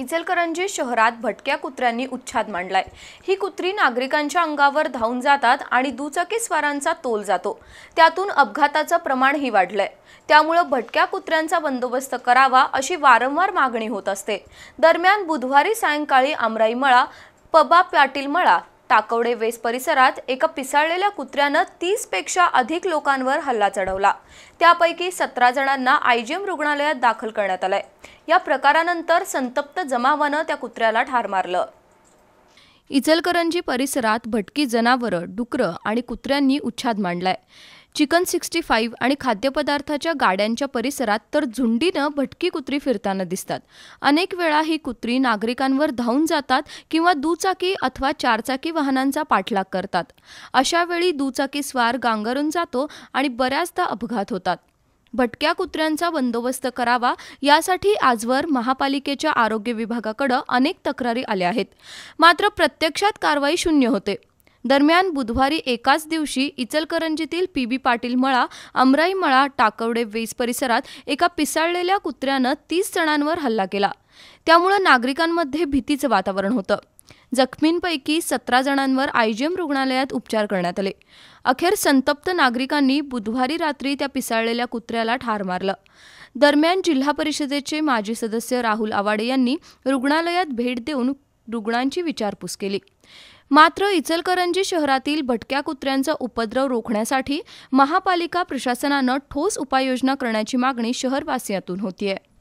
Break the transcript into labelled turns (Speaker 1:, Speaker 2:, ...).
Speaker 1: इचलकरंजी शहरात भटक्या कुत्र्यांनी उच्छाद मांडलाय ही कुत्री नागरिकांच्या अंगावर धावून जातात आणि दुचाकी स्वारांचा तोल जातो त्यातून अपघाताचं प्रमाणही वाढलंय त्यामुळं भटक्या कुत्र्यांचा बंदोबस्त करावा अशी वारंवार मागणी होत असते दरम्यान बुधवारी सायंकाळी आमराई मळा पबा पाटील मळा टाकवडे वेस परिसरात एका पिसाळलेल्या कुत्र्यानं तीसपेक्षा अधिक लोकांवर हल्ला चढवला त्यापैकी सतरा जणांना आयजीएम रुग्णालयात दाखल करण्यात आलंय या प्रकारानंतर संतप्त जमावानं त्या कुत्र्याला ठार मारलं इचलकरंजी परिसरात भटकी जनावरं डुकरं आणि कुत्र्यांनी उच्छाद मांडलाय चिकन सिक्स्टी फाईव्ह आणि खाद्यपदार्थाच्या गाड्यांच्या परिसरात तर झुंडीनं भटकी कुत्री फिरताना दिसतात अनेक वेळा ही कुत्री नागरिकांवर धावून जातात किंवा दुचाकी अथवा चारचाकी वाहनांचा पाठलाग करतात अशावेळी दुचाकी स्वार गांगरून जातो आणि बऱ्याचदा अपघात होतात भटक्या कुत्र्यांचा बंदोबस्त करावा यासाठी आजवर महापालिकेच्या आरोग्य विभागाकडे अनेक तक्रारी आल्या आहेत मात्र प्रत्यक्षात कारवाई शून्य होते दरम्यान बुधवारी एकाच दिवशी इचलकरंजीतील पी बी पाटील मळा अमराई मळा टाकवडे वेस परिसरात एका पिसाळलेल्या कुत्र्यानं तीस जणांवर हल्ला केला त्यामुळं नागरिकांमध्ये भीतीचं वातावरण होतं जखमींपैकी सतरा जणांवर आयजीएम रुग्णालयात उपचार करण्यात आले अखेर संतप्त नागरिकांनी बुधवारी रात्री त्या पिसाळलेल्या कुत्र्याला ठार मारलं दरम्यान जिल्हा परिषदेचे माजी सदस्य राहुल आवाडे यांनी रुग्णालयात भेट देऊन रुग्णांची विचारपूस केली मात्र इचलकरंजी शहरातील भटक्या कुत्र्यांचा उपद्रव रोखण्यासाठी महापालिका प्रशासनानं ठोस उपाययोजना करण्याची मागणी शहरवासियातून होतीये